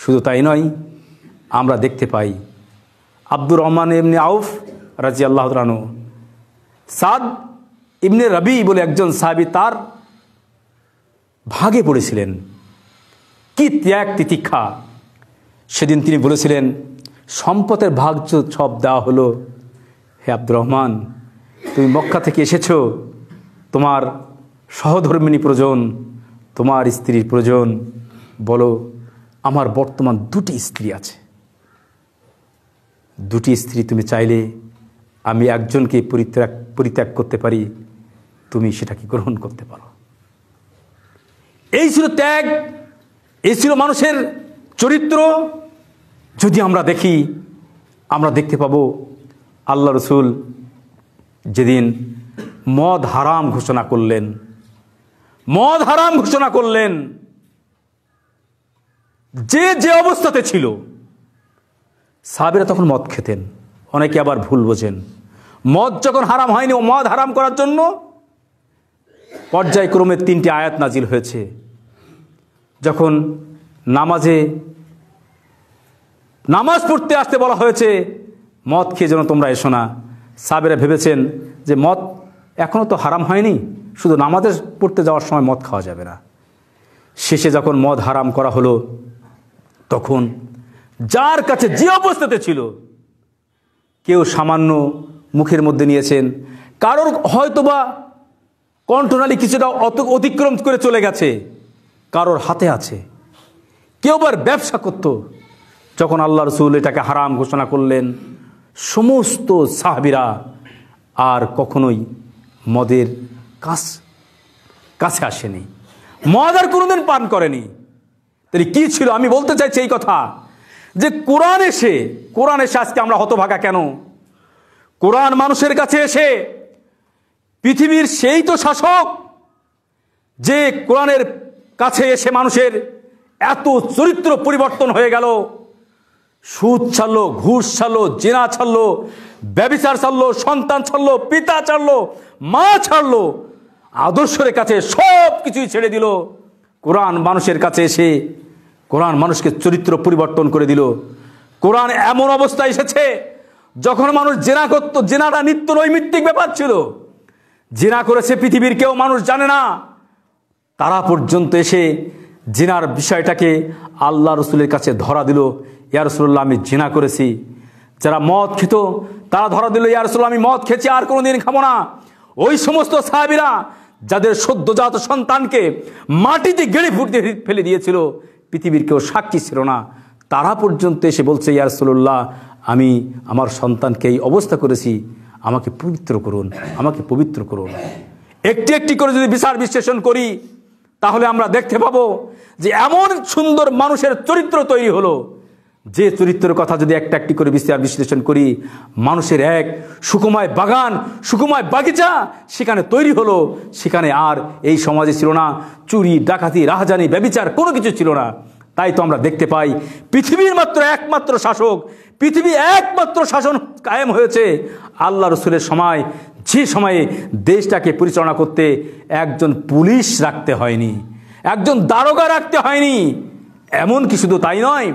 শুধু তাই নয় আমরা দেখতে পাই আব্দুর রহমান এমনি আউফ রাজি আল্লাহ রানু সাদ ইমনে রবি বলে একজন সাহাবি তার ভাগে পড়েছিলেন কি ত্যাগ তিতিক্ষা সেদিন তিনি বলেছিলেন সম্পদের ভাগ সব দেওয়া হলো হে আব্দুর রহমান তুমি মক্কা থেকে এসেছো তোমার সহধর্মিনী প্রজন তোমার স্ত্রীর প্রয়োজন বলো আমার বর্তমান দুটি স্ত্রী আছে দুটি স্ত্রী তুমি চাইলে আমি একজনকে পরিত্যাগ পরিত্যাগ করতে পারি তুমি সেটাকে গ্রহণ করতে পারো এই ছিল ত্যাগ এই ছিল মানুষের চরিত্র যদি আমরা দেখি আমরা দেখতে পাব আল্লাহ রসুল যেদিন মদ হারাম ঘোষণা করলেন মদ হারাম ঘোষণা করলেন যে যে অবস্থাতে ছিল সাবেরা তখন মদ খেতেন অনেকে আবার ভুল বোঝেন মদ যখন হারাম হয়নি ও মদ হারাম করার জন্য পর্যায়ক্রমে তিনটি আয়াত নাজিল হয়েছে যখন নামাজে নামাজ পড়তে আসতে বলা হয়েছে মদ খেয়ে যেন তোমরা এসো না সাবেরা ভেবেছেন যে মদ এখনও তো হারাম হয়নি শুধু নামাজের পড়তে যাওয়ার সময় মদ খাওয়া যাবে না শেষে যখন মদ হারাম করা হলো তখন যার কাছে যে অবস্থাতে ছিল কেউ সামান্য মুখের মধ্যে নিয়েছেন কারোর হয়তোবা কণ্ঠনালি কিছুটা অত অতিক্রম করে চলে গেছে কারোর হাতে আছে কেউ আবার ব্যবসা করত যখন আল্লাহ রসুল এটাকে হারাম ঘোষণা করলেন সমস্ত সাহাবিরা আর কখনোই মদের কাছে আসেনি মজার কোনোদিন পান করেনি তাহলে কি ছিল আমি বলতে চাইছি এই কথা যে কোরআন এসে কোরআন এসে আজকে আমরা হতভাগা কেন কোরআন মানুষের কাছে এসে পৃথিবীর সেই তো শাসক যে কোরআনের কাছে এসে মানুষের এত চরিত্র পরিবর্তন হয়ে গেল সুদ ছাড়লো ঘুষ ছাড়লো জেনা ছাড়লো ব্যবিচার ছাড়লো সন্তান ছাড়লো পিতা ছাড়লো মা ছাড়লো আদর্শের কাছে সব কিছুই ছেড়ে দিল কোরআন মানুষের কাছে এসে কোরআন মানুষকে চরিত্র পরিবর্তন করে দিল কোরআন এমন অবস্থায় এসেছে যখন মানুষ জেনা করত জেনাটা নিত্য নৈমিত্তিক ব্যাপার ছিল জেনা করেছে পৃথিবীর কেউ মানুষ জানে না তারা পর্যন্ত এসে জেনার বিষয়টাকে আল্লাহ রসুলের কাছে ধরা দিল ইয়ারসুল্লাহ আমি জেনা করেছি যারা মদ খেত তারা ধরা দিল ইয়ারসুল্লাহ আমি মদ খেয়েছি আর কোনো দিন খাবো না ওই সমস্ত সাহাবিরা যাদের সদ্যজাত সন্তানকে মাটিতে গেড়ে ফুটতে ফেলে দিয়েছিল পৃথিবীর কেউ সাক্ষী ছিল না তারা পর্যন্ত এসে বলছে ইয়ারসুল্লাহ আমি আমার সন্তানকে এই অবস্থা করেছি আমাকে পবিত্র করুন আমাকে পবিত্র করুন একটি একটি করে যদি বিচার বিশ্লেষণ করি তাহলে আমরা দেখতে পাবো যে এমন সুন্দর মানুষের চরিত্র তৈরি হলো যে চরিত্রের কথা যদি একটা একটি করে বিস্তার বিশ্লেষণ করি মানুষের এক সুকুমায় বাগান সুকুমায় বাগিচা সেখানে তৈরি হলো সেখানে আর এই সমাজে ছিল না চুরি ডাকাতি রাহাজানি ব্যবিচার কোনো কিছু ছিল না তাই তো আমরা দেখতে পাই পৃথিবীর মাত্র একমাত্র শাসক পৃথিবী একমাত্র শাসন কায়েম হয়েছে আল্লাহ রসুলের সময় যে সময়ে দেশটাকে পরিচালনা করতে একজন পুলিশ রাখতে হয়নি একজন দারোগা রাখতে হয়নি এমন কি শুধু তাই নয়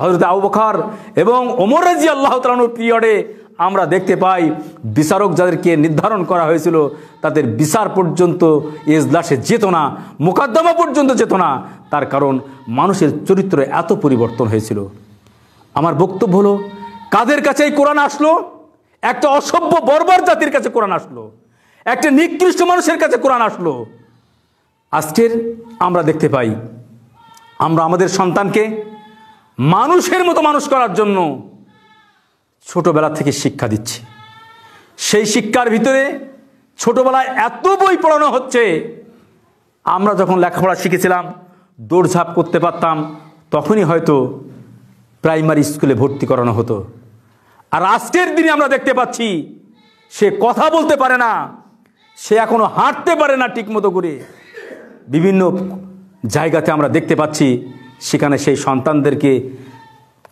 হজরত আবু বখার এবং ওমর রাজি আল্লাহ তালানুর পিরিয়ডে আমরা দেখতে পাই বিচারক যাদেরকে নির্ধারণ করা হয়েছিল তাদের বিচার পর্যন্ত এজলাসে যেত না মোকদ্দমা পর্যন্ত যেত না তার কারণ মানুষের চরিত্র এত পরিবর্তন হয়েছিল আমার বক্তব্য হলো কাদের কাছে এই কোরআন আসলো একটা অসভ্য বর্বর জাতির কাছে কোরআন আসলো একটা নিকৃষ্ট মানুষের কাছে কোরআন আসলো আজকের আমরা দেখতে পাই আমরা আমাদের সন্তানকে মানুষের মতো মানুষ করার জন্য ছোটবেলা থেকে শিক্ষা দিচ্ছে সেই শিক্ষার ভিতরে ছোটবেলায় এত বই পড়ানো হচ্ছে আমরা যখন লেখাপড়া শিখেছিলাম দৌড়ঝাঁপ করতে পারতাম তখনই হয়তো প্রাইমারি স্কুলে ভর্তি করানো হতো আর আজকের দিনে আমরা দেখতে পাচ্ছি সে কথা বলতে পারে না সে এখনও হাঁটতে পারে না ঠিকমতো করে বিভিন্ন জায়গাতে আমরা দেখতে পাচ্ছি সেখানে সেই সন্তানদেরকে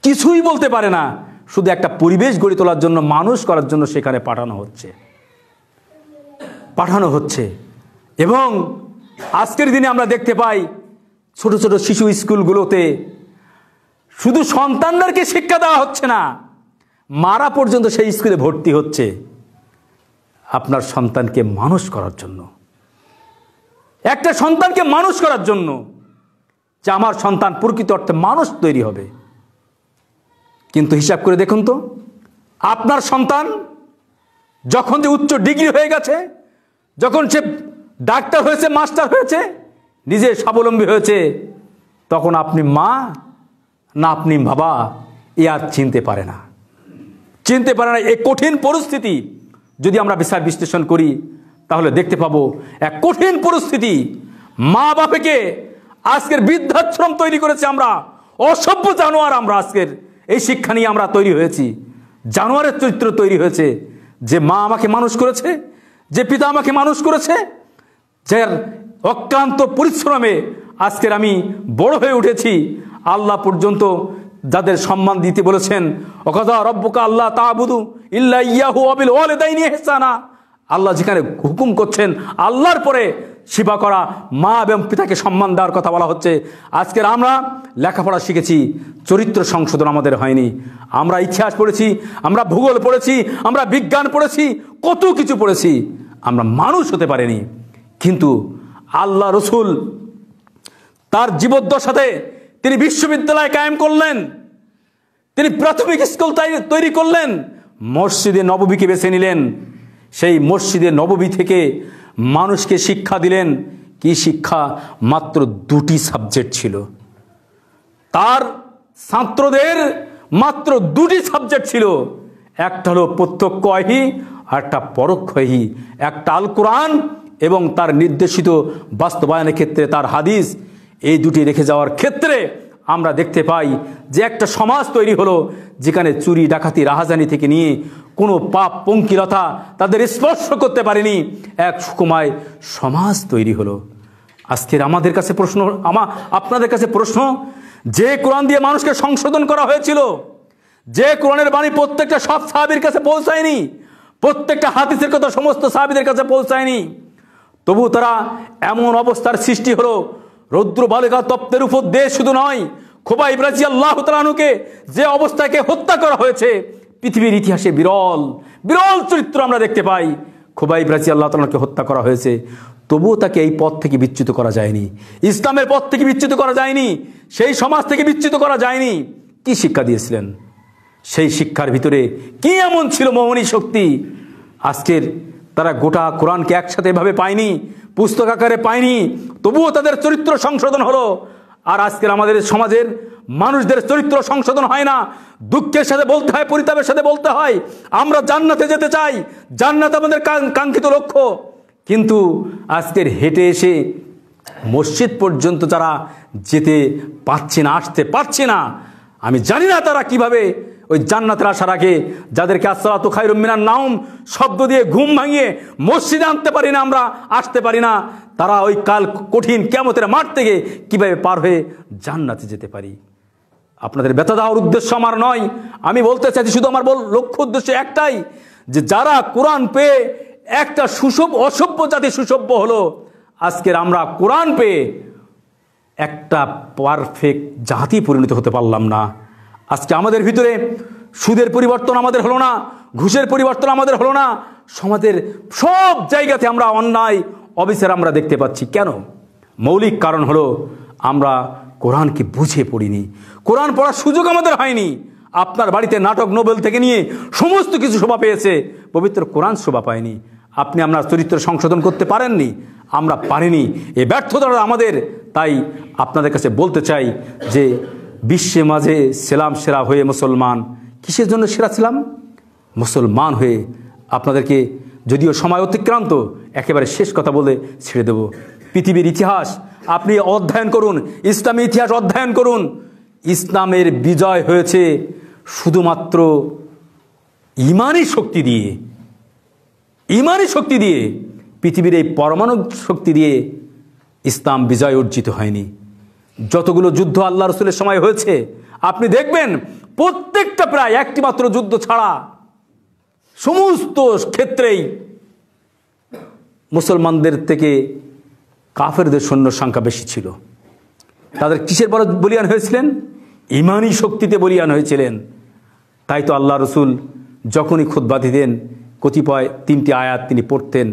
কিছুই বলতে পারে না শুধু একটা পরিবেশ গড়ে তোলার জন্য মানুষ করার জন্য সেখানে পাঠানো হচ্ছে পাঠানো হচ্ছে এবং আজকের দিনে আমরা দেখতে পাই ছোট ছোট শিশু স্কুলগুলোতে শুধু সন্তানদেরকে শিক্ষা দেওয়া হচ্ছে না মারা পর্যন্ত সেই স্কুলে ভর্তি হচ্ছে আপনার সন্তানকে মানুষ করার জন্য একটা সন্তানকে মানুষ করার জন্য যে আমার সন্তান প্রকৃত অর্থে মানুষ তৈরি হবে কিন্তু হিসাব করে দেখুন তো আপনার সন্তান যখন যে উচ্চ ডিগ্রি হয়ে গেছে যখন সে ডাক্তার হয়েছে মাস্টার হয়েছে নিজে স্বাবলম্বী হয়েছে তখন আপনি মা না আপনি বাবা এ আর চিনতে পারে না চিনতে পারে না এই কঠিন পরিস্থিতি যদি আমরা বিচার বিশ্লেষণ করি তাহলে দেখতে পাবো এক কঠিন পরিস্থিতি মা বাপেকে আজকের বৃদ্ধাশ্রম তৈরি করেছি আমরা অসভ্য জানোয়ার আমরা আজকের এই শিক্ষা নিয়ে আমরা তৈরি হয়েছি জানোয়ারের চরিত্র তৈরি হয়েছে যে মা আমাকে মানুষ করেছে যে পিতা আমাকে মানুষ করেছে যে অক্লান্ত পরিশ্রমে আজকের আমি বড় হয়ে উঠেছি আল্লাহ পর্যন্ত যাদের সম্মান দিতে বলেছেন অকদা রব্বকা আল্লাহ তাবুদু ইল্লা ইয়াহু আবিল ওয়ালে হেসানা আল্লাহ যেখানে হুকুম করছেন আল্লাহর পরে সেবা করা মা এবং পিতাকে সম্মান দেওয়ার কথা বলা হচ্ছে আজকের আমরা লেখাপড়া শিখেছি চরিত্র সংশোধন আমাদের হয়নি আমরা ইতিহাস পড়েছি আমরা ভূগোল পড়েছি আমরা বিজ্ঞান পড়েছি কত কিছু পড়েছি আমরা মানুষ হতে পারিনি কিন্তু আল্লাহ রসুল তার জীবদ্দশাতে তিনি বিশ্ববিদ্যালয় কায়েম করলেন তিনি প্রাথমিক স্কুল তৈরি করলেন মসজিদে নববীকে বেছে নিলেন সেই মসজিদে নববী থেকে মানুষকে শিক্ষা দিলেন কি শিক্ষা মাত্র দুটি সাবজেক্ট ছিল তার ছাত্রদের মাত্র দুটি সাবজেক্ট ছিল একটা হলো প্রত্যক্ষ আহি আর একটা পরোক্ষহি একটা আল কোরআন এবং তার নির্দেশিত বাস্তবায়নের ক্ষেত্রে তার হাদিস এই দুটি রেখে যাওয়ার ক্ষেত্রে আমরা দেখতে পাই যে একটা সমাজ তৈরি হলো যেখানে চুরি ডাকাতি রাহাজানি থেকে নিয়ে কোনো পাপ পঙ্কিলতা তাদের স্পর্শ করতে পারেনি এক সুকুমায় সমাজ তৈরি হলো আজকের আমাদের কাছে প্রশ্ন আমা আপনাদের কাছে প্রশ্ন যে কোরআন দিয়ে মানুষকে সংশোধন করা হয়েছিল যে কোরআনের বাণী প্রত্যেকটা সব সাহাবির কাছে পৌঁছায়নি প্রত্যেকটা হাতিসের কথা সমস্ত সাহাবিদের কাছে পৌঁছায়নি তবু তারা এমন অবস্থার সৃষ্টি হলো রৌদ্র বালিকা তপ্তের উপর দেশ শুধু নয় খোবা ইব্রাজি আল্লাহ তালুকে যে অবস্থাকে হত্যা করা হয়েছে পৃথিবীর ইতিহাসে বিরল বিরল চরিত্র আমরা দেখতে পাই খোবা ইব্রাজি আল্লাহ তালাকে হত্যা করা হয়েছে তবুও তাকে এই পথ থেকে বিচ্যুত করা যায়নি ইসলামের পথ থেকে বিচ্যুত করা যায়নি সেই সমাজ থেকে বিচ্যুত করা যায়নি কি শিক্ষা দিয়েছিলেন সেই শিক্ষার ভিতরে কি এমন ছিল মৌনী শক্তি আজকের তারা গোটা কোরআনকে একসাথে এভাবে পায়নি পুস্তক আকারে পায়নি তবুও তাদের চরিত্র সংশোধন হলো আর আজকের আমাদের সমাজের মানুষদের চরিত্র সংশোধন হয় না দুঃখের সাথে বলতে হয় পরিতাপের সাথে বলতে হয় আমরা জান্নাতে যেতে চাই জান্নাত আমাদের কাঙ্ক্ষিত লক্ষ্য কিন্তু আজকের হেঁটে এসে মসজিদ পর্যন্ত তারা যেতে পারছে না আসতে পারছে না আমি জানি না তারা কিভাবে ওই জান্নাতের আশা রাখে যাদেরকে আসসালাতু খাইরুম মিনার নাউম শব্দ দিয়ে ঘুম ভাঙিয়ে মসজিদে আনতে পারি না আমরা আসতে পারি না তারা ওই কাল কঠিন কেমতের মাঠ থেকে কীভাবে পার হয়ে জান্নাতে যেতে পারি আপনাদের ব্যথা দেওয়ার উদ্দেশ্য আমার নয় আমি বলতে চাইছি শুধু আমার বল লক্ষ্য উদ্দেশ্য একটাই যে যারা কোরআন পেয়ে একটা সুসভ অসভ্য জাতি সুসভ্য হলো আজকের আমরা কোরআন পেয়ে একটা পারফেক্ট জাতি পরিণত হতে পারলাম না আজকে আমাদের ভিতরে সুদের পরিবর্তন আমাদের হলো না ঘুষের পরিবর্তন আমাদের হলো না সমাজের সব জায়গাতে আমরা অন্যায় অবিচার আমরা দেখতে পাচ্ছি কেন মৌলিক কারণ হলো আমরা কোরআনকে বুঝে পড়িনি কোরআন পড়ার সুযোগ আমাদের হয়নি আপনার বাড়িতে নাটক নোবেল থেকে নিয়ে সমস্ত কিছু শোভা পেয়েছে পবিত্র কোরআন শোভা পায়নি আপনি আপনার চরিত্র সংশোধন করতে পারেননি আমরা পারিনি এ ব্যর্থতা আমাদের তাই আপনাদের কাছে বলতে চাই যে বিশ্বে মাঝে সেলাম সেরা হয়ে মুসলমান কিসের জন্য সেরা ছিলাম মুসলমান হয়ে আপনাদেরকে যদিও সময় অতিক্রান্ত একেবারে শেষ কথা বলে ছেড়ে দেব পৃথিবীর ইতিহাস আপনি অধ্যয়ন করুন ইসলামী ইতিহাস অধ্যয়ন করুন ইসলামের বিজয় হয়েছে শুধুমাত্র ইমানই শক্তি দিয়ে ইমানই শক্তি দিয়ে পৃথিবীর এই পরমাণু শক্তি দিয়ে ইসলাম বিজয় অর্জিত হয়নি যতগুলো যুদ্ধ আল্লাহ রসুলের সময় হয়েছে আপনি দেখবেন প্রত্যেকটা প্রায় একটি মাত্র যুদ্ধ ছাড়া সমস্ত ক্ষেত্রেই মুসলমানদের থেকে কাফেরদের সৈন্য সংখ্যা বেশি ছিল তাদের কিসের বড় বলিয়ান হয়েছিলেন ইমানি শক্তিতে বলিয়ান হয়েছিলেন তাই তো আল্লাহ রসুল যখনই বাঁধি দিতেন কতিপয় তিনটি আয়াত তিনি পড়তেন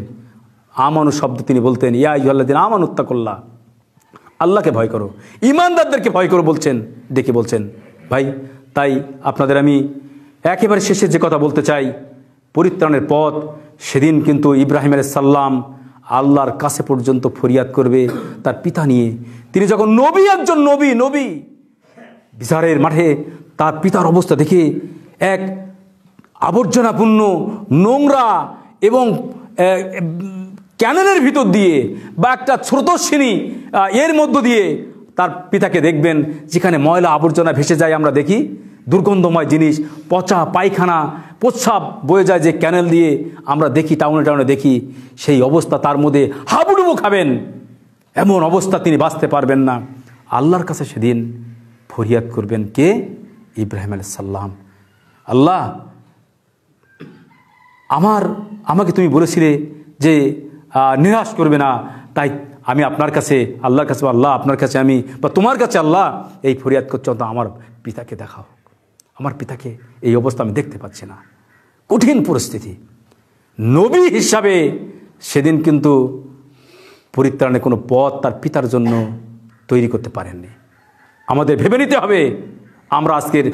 আমানু শব্দ তিনি বলতেন ইয়া ইহল্লাদিন আমানুত্তাকল্লা আল্লাহকে ভয় করো ইমানদারদেরকে ভয় করো বলছেন ডেকে বলছেন ভাই তাই আপনাদের আমি একেবারে শেষে যে কথা বলতে চাই পরিত্রাণের পথ সেদিন কিন্তু ইব্রাহিম সাল্লাম আল্লাহর কাছে পর্যন্ত ফরিয়াদ করবে তার পিতা নিয়ে তিনি যখন নবী একজন নবী নবী বিচারের মাঠে তার পিতার অবস্থা দেখে এক আবর্জনাপূর্ণ নোংরা এবং ক্যানেলের ভিতর দিয়ে বা একটা স্রোতস্বিনী এর মধ্য দিয়ে তার পিতাকে দেখবেন যেখানে ময়লা আবর্জনা ভেসে যায় আমরা দেখি দুর্গন্ধময় জিনিস পচা পায়খানা প্রচ্ছাপ বয়ে যায় যে ক্যানেল দিয়ে আমরা দেখি টাউনে টাউনে দেখি সেই অবস্থা তার মধ্যে হাবুডুবু খাবেন এমন অবস্থা তিনি বাঁচতে পারবেন না আল্লাহর কাছে সেদিন ফরিয়াদ করবেন কে ইব্রাহিম সাল্লাম আল্লাহ আমার আমাকে তুমি বলেছিলে যে নিরাশ করবে না তাই আমি আপনার কাছে আল্লাহর কাছে আল্লাহ আপনার কাছে আমি বা তোমার কাছে আল্লাহ এই ফরিয়াদ করছে অন্ত আমার পিতাকে দেখা হোক আমার পিতাকে এই অবস্থা আমি দেখতে পাচ্ছি না কঠিন পরিস্থিতি নবী হিসাবে সেদিন কিন্তু পরিত্রাণে কোনো পথ তার পিতার জন্য তৈরি করতে পারেননি আমাদের ভেবে নিতে হবে আমরা আজকের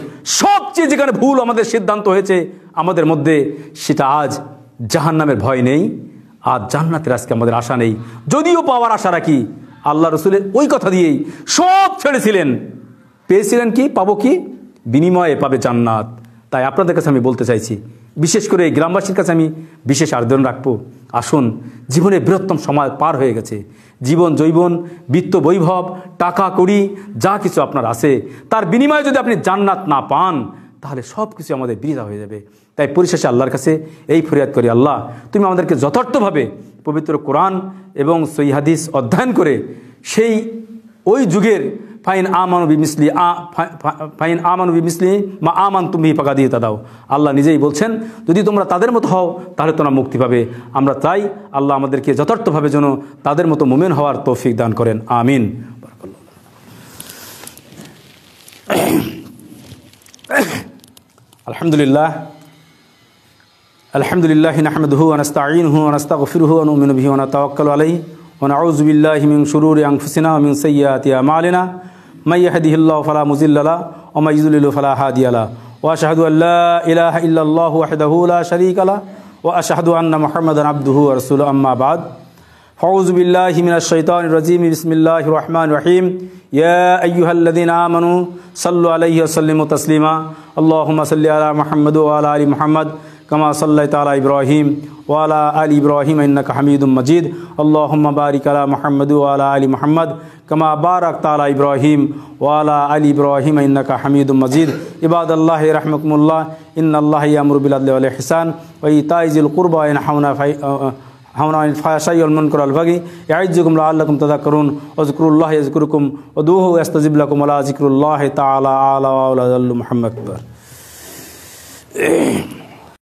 সবচেয়ে যেখানে ভুল আমাদের সিদ্ধান্ত হয়েছে আমাদের মধ্যে সেটা আজ জাহান নামের ভয় নেই আর জান্নাতের আজকে আমাদের আশা নেই যদিও পাওয়ার আশা রাখি আল্লাহ রসুলের ওই কথা দিয়েই সব ছেড়েছিলেন পেয়েছিলেন কি পাবো কি বিনিময়ে পাবে জান্নাত তাই আপনাদের কাছে আমি বলতে চাইছি বিশেষ করে এই গ্রামবাসীর কাছে আমি বিশেষ আবেদন রাখবো আসুন জীবনে বৃহত্তম সময় পার হয়ে গেছে জীবন জৈবন বিত্ত বৈভব টাকা কড়ি যা কিছু আপনার আছে তার বিনিময়ে যদি আপনি জান্নাত না পান তাহলে সব কিছু আমাদের বৃদ্ধা হয়ে যাবে তাই পরিশেষে আল্লাহর কাছে এই ফরিয়াদ করি আল্লাহ তুমি আমাদেরকে যথার্থভাবে পবিত্র কোরআন এবং সই হাদিস অধ্যয়ন করে সেই ওই যুগের ফাইন আমানবি মিসলি আ ফাইন আমানবি মিসলি মা আমান তুমি পাকা দিয়ে দাও আল্লাহ নিজেই বলছেন যদি তোমরা তাদের মতো হও তাহলে তোমরা মুক্তি পাবে আমরা চাই আল্লাহ আমাদেরকে যথার্থভাবে যেন তাদের মতো মোমেন হওয়ার তৌফিক দান করেন আমিন (coughs) আলহামদুলিল্লাহ الحمد لله نحمده ونستعينه ونستغفره ونؤمن به ونتوكل عليه ونعوذ بالله من شرور أنفسنا ومن سيئات أعمالنا من يهده الله فلا مضل له ومن يضلل فلا هادي له وأشهد أن لا إله إلا الله وحده لا شريك له وأشهد أن محمدا عبده ورسوله أما بعد اعوذ بالله من الشيطان الرجيم بسم الله الرحمن الرحيم يا أيها الذين آمنوا صلوا عليه وسلموا تسليما اللهم صل على محمد وعلى آل محمد كما صليت على إبراهيم وعلى آل إبراهيم إنك حميد مجيد اللهم بارك على محمد وعلى آل محمد كما باركت على إبراهيم وعلى آل إبراهيم إنك حميد مجيد عباد الله رحمكم الله إن الله يأمر بالعدل والإحسان وإيتاء ذي القربى وينحون حونا عن الفحشاء والمنكر والبغي يعظكم لعلكم تذكرون اذكروا الله يذكركم ودوه يستجب لكم ولا ذكر الله تعالى على ولا محمد